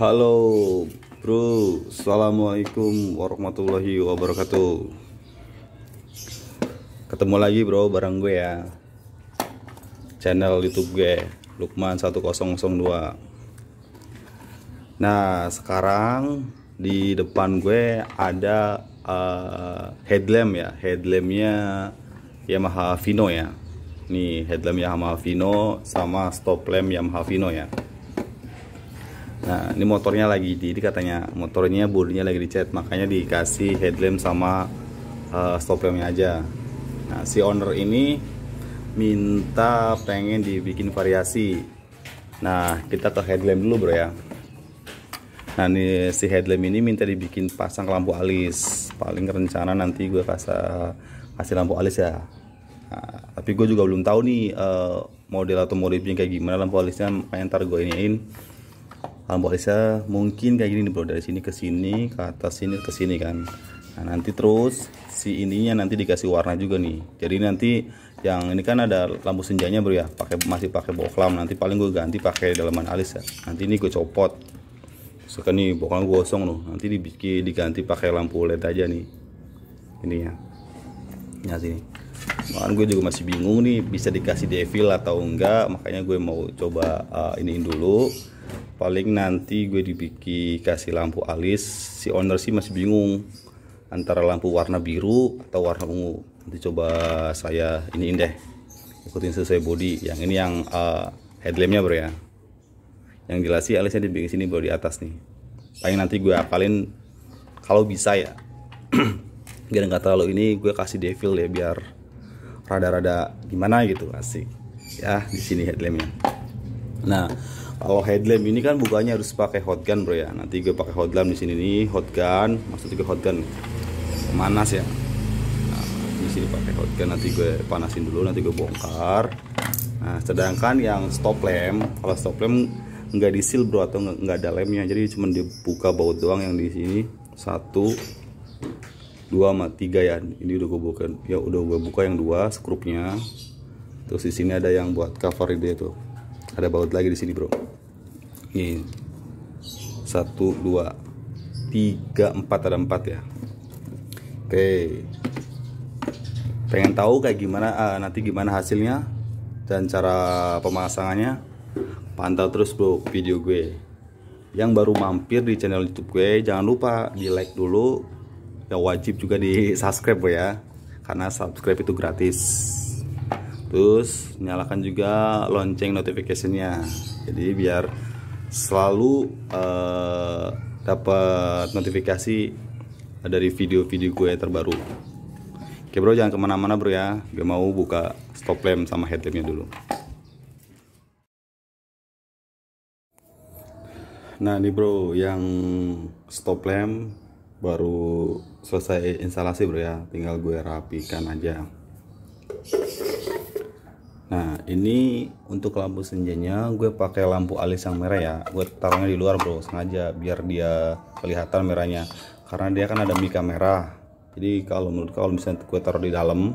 Halo bro Assalamualaikum warahmatullahi wabarakatuh Ketemu lagi bro bareng gue ya Channel youtube gue Lukman 1002 Nah sekarang di depan gue ada uh, headlamp ya Headlampnya Yamaha Vino ya Nih headlamp Yamaha Vino sama stop lamp Yamaha Vino ya Nah, ini motornya lagi jadi katanya motornya bodinya lagi dicat, makanya dikasih headlamp sama uh, stop lampnya aja. Nah, si owner ini minta pengen dibikin variasi. Nah, kita ke headlamp dulu, Bro ya. Nah, ini si headlamp ini minta dibikin pasang lampu alis. Paling rencana nanti gue kasih kasih lampu alis ya. Nah, tapi gue juga belum tahu nih uh, model atau modifnya kayak gimana lampu alisnya, makanya ntar gue iniin kalau Alisa mungkin kayak gini nih bro dari sini ke sini ke atas sini ke sini kan nah nanti terus si ininya nanti dikasih warna juga nih jadi nanti yang ini kan ada lampu senjanya bro ya pakai masih pakai boklam nanti paling gue ganti pakai dalaman alis ya nanti ini gue copot suka nih boklam gue gosong loh nanti dibikin diganti pakai lampu led aja nih ini ya nah, sini Makan gue juga masih bingung nih bisa dikasih devil atau enggak makanya gue mau coba uh, iniin dulu paling nanti gue dibikin kasih lampu alis si owner sih masih bingung antara lampu warna biru atau warna ungu nanti coba saya ini deh ikutin sesuai body yang ini yang uh, headlampnya bro ya yang jelas sih alisnya dibikin sini bro di atas nih paling nanti gue apalin kalau bisa ya biar nggak terlalu ini gue kasih devil ya biar rada-rada gimana gitu asik ya di sini headlampnya Nah, kalau headlamp ini kan bukanya harus pakai hot gun bro ya. Nanti gue pakai hot lamp di sini nih, hot gun, maksudnya gue hot gun panas ya. Nah, di sini pakai hot gun nanti gue panasin dulu, nanti gue bongkar. Nah, sedangkan yang stop lamp, kalau stop lamp nggak disil bro atau nggak ada lemnya, jadi cuma dibuka baut doang yang di sini satu dua sama tiga ya ini udah gue buka ya udah gue buka yang dua skrupnya terus di sini ada yang buat cover itu tuh ada baut lagi di sini bro ini satu dua tiga empat ada empat ya oke pengen tahu kayak gimana uh, nanti gimana hasilnya dan cara pemasangannya pantau terus bro video gue yang baru mampir di channel youtube gue jangan lupa di like dulu yang wajib juga di subscribe bro ya karena subscribe itu gratis terus nyalakan juga lonceng notifikasinya, jadi biar selalu uh, dapat notifikasi dari video-video gue terbaru oke bro jangan kemana-mana bro ya gue mau buka stop lamp sama headlampnya dulu nah ini bro yang stop lamp baru selesai instalasi bro ya tinggal gue rapikan aja Nah ini untuk lampu senjanya gue pakai lampu alis yang merah ya Gue taruhnya di luar bro sengaja biar dia kelihatan merahnya Karena dia kan ada mika merah Jadi kalau menurut kalau misalnya gue taruh di dalam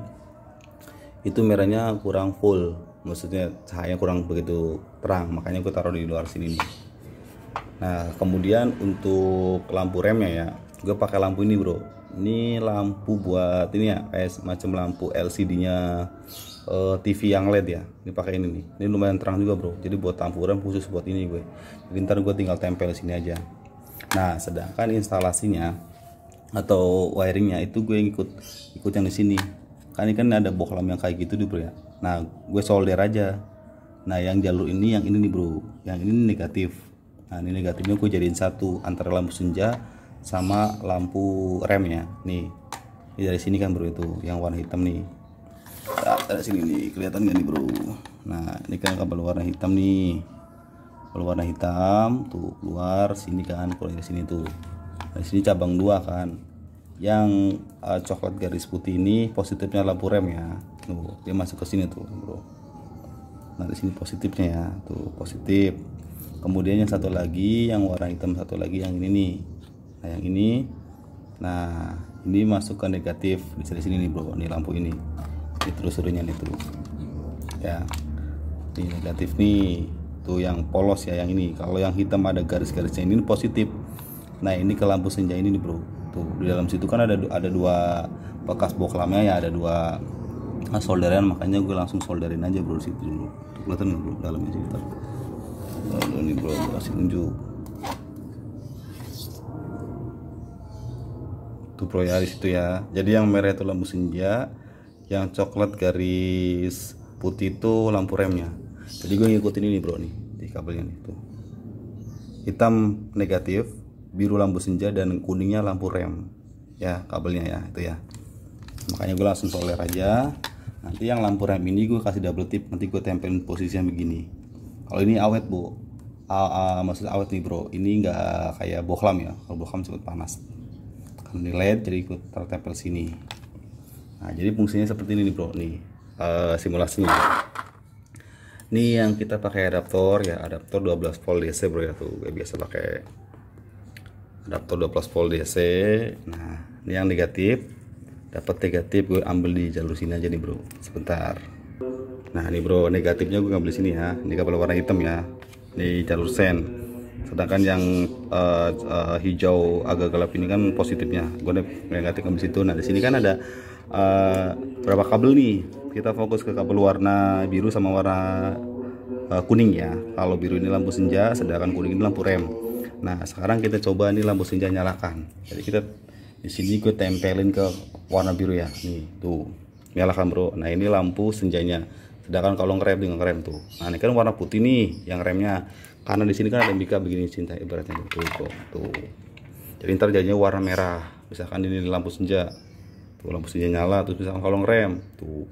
Itu merahnya kurang full Maksudnya cahaya kurang begitu terang Makanya gue taruh di luar sini nih Nah kemudian untuk lampu remnya ya Gue pakai lampu ini bro Ini lampu buat ini ya kayak macam lampu LCD nya uh, eh, TV yang LED ya ini pakai ini nih ini lumayan terang juga bro jadi buat tampuran khusus buat ini gue jadi gue tinggal tempel sini aja nah sedangkan instalasinya atau wiringnya itu gue yang ikut ikut yang di sini kan ini kan ada bohlam yang kayak gitu di bro ya nah gue solder aja nah yang jalur ini yang ini nih bro yang ini negatif nah ini negatifnya gue jadiin satu antara lampu senja sama lampu remnya nih ini dari sini kan bro itu yang warna hitam nih ada sini nih kelihatan gak nih bro nah ini kan kabel warna hitam nih kabel warna hitam tuh keluar sini kan kalau yang sini tuh nah sini cabang dua kan yang uh, coklat garis putih ini positifnya lampu rem ya tuh dia masuk ke sini tuh bro nah di sini positifnya ya tuh positif kemudian yang satu lagi yang warna hitam satu lagi yang ini nih nah yang ini nah ini masuk ke negatif di sini nih bro ini lampu ini Ya, nih itu ya ini negatif nih tuh yang polos ya yang ini kalau yang hitam ada garis-garisnya ini positif nah ini ke lampu senja ini nih bro tuh di dalam situ kan ada ada dua bekas boklamnya ya ada dua nah, solderan makanya gue langsung solderin aja bro situ dulu kelihatan nih bro dalamnya sekitar Lalu ini bro kasih tunjuk tuh bro ya di situ ya jadi yang merah itu lampu senja yang coklat garis putih itu lampu remnya jadi gue ngikutin ini bro nih di kabelnya nih tuh hitam negatif biru lampu senja dan kuningnya lampu rem ya kabelnya ya itu ya makanya gue langsung soler aja nanti yang lampu rem ini gue kasih double tip nanti gue tempelin posisinya begini kalau ini awet bu uh, maksud awet nih bro ini nggak kayak bohlam ya kalau bohlam cepet panas karena ini led jadi gue tertempel sini Nah, jadi fungsinya seperti ini nih, Bro. Nih, uh, simulasinya. ini yang kita pakai adaptor ya, adaptor 12 volt DC, Bro ya tuh. Gue biasa pakai adaptor 12 volt DC. Nah, ini yang negatif. Dapat negatif gue ambil di jalur sini aja nih, Bro. Sebentar. Nah, ini Bro, negatifnya gue ngambil sini ya. Ini kabel warna hitam ya. Ini jalur sen sedangkan yang uh, uh, hijau agak gelap ini kan positifnya gue negatif ke situ nah di sini kan ada uh, berapa kabel nih kita fokus ke kabel warna biru sama warna uh, kuning ya kalau biru ini lampu senja sedangkan kuning ini lampu rem nah sekarang kita coba ini lampu senja nyalakan jadi kita di sini gue tempelin ke warna biru ya nih tuh nyalakan bro nah ini lampu senjanya sedangkan kalau ngerem dengan ngerem tuh nah ini kan warna putih nih yang remnya karena di sini kan ada mika begini cinta ibaratnya tuh tuh, tuh. jadi ntar jadinya warna merah misalkan ini lampu senja tuh lampu nyala terus misalkan kalau ngerem tuh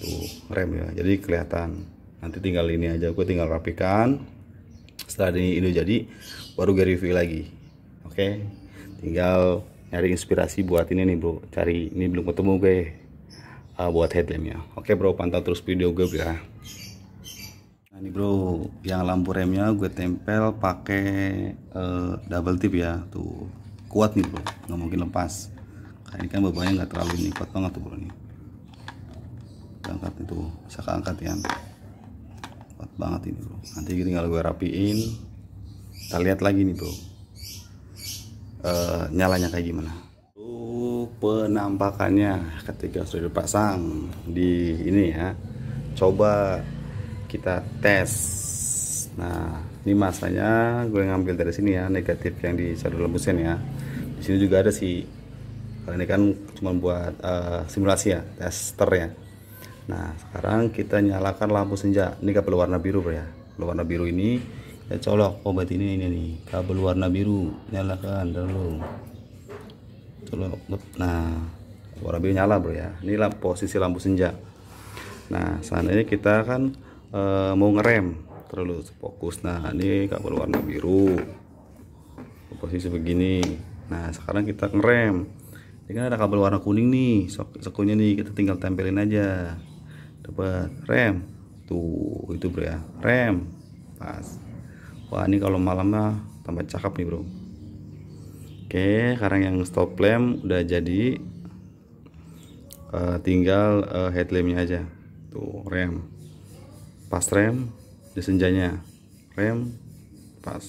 tuh rem ya jadi kelihatan nanti tinggal ini aja gue tinggal rapikan setelah ini ini jadi baru gue review lagi oke okay? tinggal nyari inspirasi buat ini nih bro cari ini belum ketemu gue uh, buat headlampnya oke okay, bro pantau terus video gue ya nah ini bro yang lampu remnya gue tempel pakai uh, double tip ya tuh kuat nih bro nggak mungkin lepas nah, ini kan bebannya nggak terlalu ini kuat banget tuh bro ini angkat itu bisa keangkat ya kuat banget ini bro nanti tinggal gue rapiin kita lihat lagi nih bro e, nyalanya kayak gimana tuh penampakannya ketika sudah dipasang di ini ya coba kita tes nah ini masanya gue ngambil dari sini ya negatif yang di saluran lembusin ya di sini juga ada sih kalau ini kan cuma buat uh, simulasi ya tester ya nah sekarang kita nyalakan lampu senja ini kabel warna biru bro ya kabel warna biru ini kita ya, colok obat oh, ini ini nih kabel warna biru nyalakan dulu colok nah warna biru nyala bro ya ini lampu, posisi lampu senja nah saat ini kita kan uh, mau ngerem terus fokus nah ini kabel warna biru posisi begini Nah sekarang kita ngerem ini ya kan ada kabel warna kuning nih sekunya nih kita tinggal tempelin aja dapat rem tuh itu bro ya rem pas wah ini kalau malam mah tambah cakep nih bro oke sekarang yang stop lamp udah jadi uh, tinggal uh, eh, headlampnya aja tuh rem pas rem di senjanya rem pas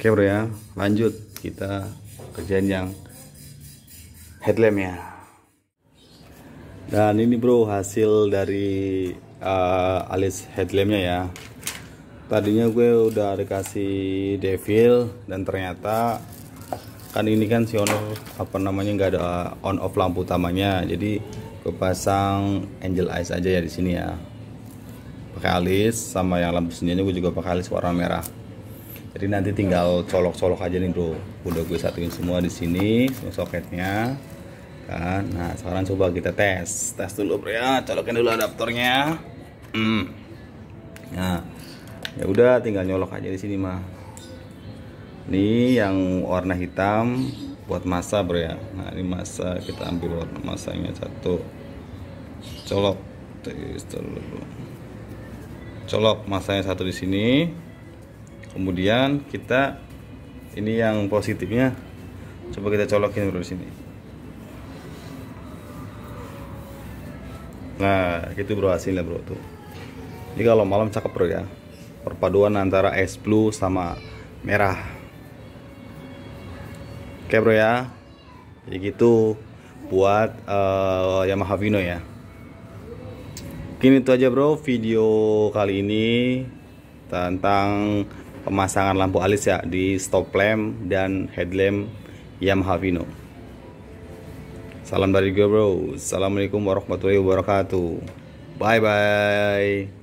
oke bro ya lanjut kita kerjaan yang headlampnya dan ini bro hasil dari uh, alis headlampnya ya tadinya gue udah dikasih devil dan ternyata kan ini kan si owner apa namanya nggak ada on off lampu utamanya jadi gue pasang angel eyes aja ya di sini ya pakai alis sama yang lampu senjanya gue juga pakai alis warna merah jadi nanti tinggal colok-colok aja nih bro udah gue satuin semua di sini semua soketnya kan nah sekarang coba kita tes tes dulu bro ya colokin dulu adaptornya hmm. nah ya udah tinggal nyolok aja di sini mah ini yang warna hitam buat masa bro ya nah ini masa kita ambil warna masanya satu colok tes dulu colok masanya satu di sini kemudian kita ini yang positifnya coba kita colokin dulu di sini Nah, itu bro hasilnya bro tuh. Ini kalau malam cakep bro ya. Perpaduan antara es blue sama merah. Oke bro ya. Jadi gitu buat uh, Yamaha Vino ya. Kini itu aja bro video kali ini tentang pemasangan lampu alis ya di stop lamp dan headlamp Yamaha Vino. Salam dari gue bro. Assalamualaikum warahmatullahi wabarakatuh. Bye bye.